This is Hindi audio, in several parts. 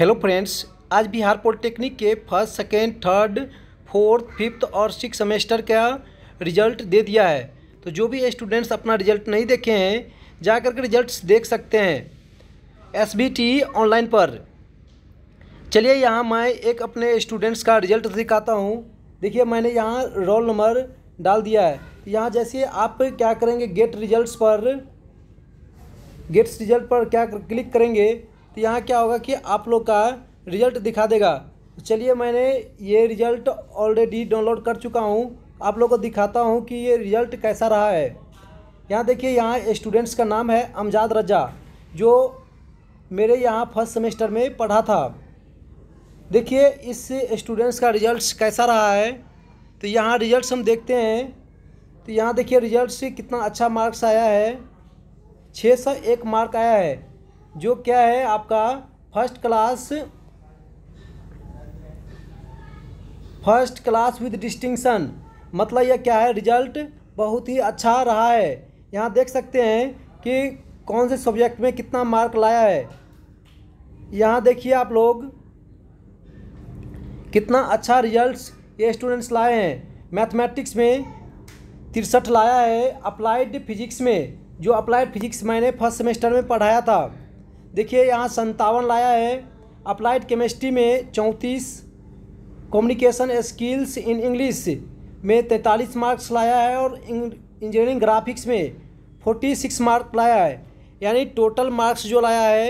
हेलो फ्रेंड्स आज बिहार पॉलिटेक्निक के first second third fourth fifth और सिक्स सेमेस्टर का रिजल्ट दे दिया है तो जो भी स्टूडेंट्स अपना रिजल्ट नहीं देखे हैं जा कर के रिजल्ट देख सकते हैं एस बी टी ऑनलाइन पर चलिए यहाँ मैं एक अपने स्टूडेंट्स का रिजल्ट दिखाता हूँ देखिए मैंने यहाँ रोल नंबर डाल दिया है यहाँ जैसे आप क्या करेंगे गेट रिजल्ट पर गेट्स रिजल्ट पर क्या क्लिक करेंगे तो यहाँ क्या होगा कि आप लोग का रिजल्ट दिखा देगा चलिए मैंने ये रिजल्ट ऑलरेडी डाउनलोड कर चुका हूँ आप लोग को दिखाता हूँ कि ये रिजल्ट कैसा रहा है यहाँ देखिए यहाँ स्टूडेंट्स का नाम है अमजाद रजा जो मेरे यहाँ फर्स्ट सेमेस्टर में पढ़ा था देखिए इस स्टूडेंट्स का रिजल्ट कैसा रहा है तो यहाँ रिजल्ट्स हम देखते हैं तो यहाँ देखिए रिजल्ट से कितना अच्छा मार्क्स आया है छः सौ एक मार्क आया है जो क्या है आपका first class first class with distinction मतलब यह क्या है रिजल्ट बहुत ही अच्छा रहा है यहाँ देख सकते हैं कि कौन से सब्जेक्ट में कितना मार्क लाया है यहाँ देखिए आप लोग कितना अच्छा रिजल्ट्स ये स्टूडेंट्स लाए हैं मैथमेटिक्स में तिरसठ लाया है अप्लाइड फिजिक्स में जो अप्लाइड फिजिक्स मैंने फर्स्ट सेमेस्टर में पढ़ाया था देखिए यहाँ संतावन लाया है अप्लाइड केमिस्ट्री में चौंतीस कम्युनिकेशन स्किल्स इन इंग्लिश में तैंतालीस मार्क्स लाया है और इंजीनियरिंग ग्राफिक्स में फोर्टी सिक्स मार्क लाया है यानी टोटल मार्क्स जो लाया है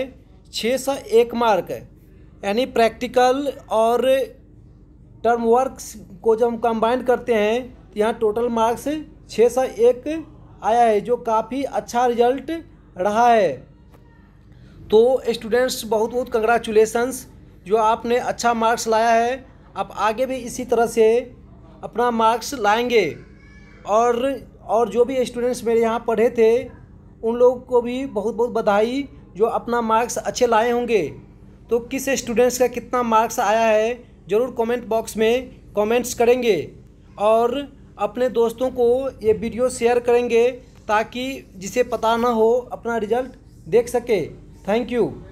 छः सौ एक मार्क यानी प्रैक्टिकल और टर्म वर्क्स को जब हम कंबाइन करते हैं तो यहाँ टोटल मार्क्स छः सौ एक आया है जो काफ़ी अच्छा रिजल्ट रहा है तो स्टूडेंट्स बहुत बहुत कंग्रेचुलेसन्स जो आपने अच्छा मार्क्स लाया है आप आगे भी इसी तरह से अपना मार्क्स लाएंगे और और जो भी स्टूडेंट्स मेरे यहाँ पढ़े थे उन लोगों को भी बहुत बहुत बधाई जो अपना मार्क्स अच्छे लाए होंगे तो किस स्टूडेंट्स का कितना मार्क्स आया है ज़रूर कमेंट बॉक्स में कमेंट्स करेंगे और अपने दोस्तों को ये वीडियो शेयर करेंगे ताकि जिसे पता ना हो अपना रिज़ल्ट देख सके Thank you.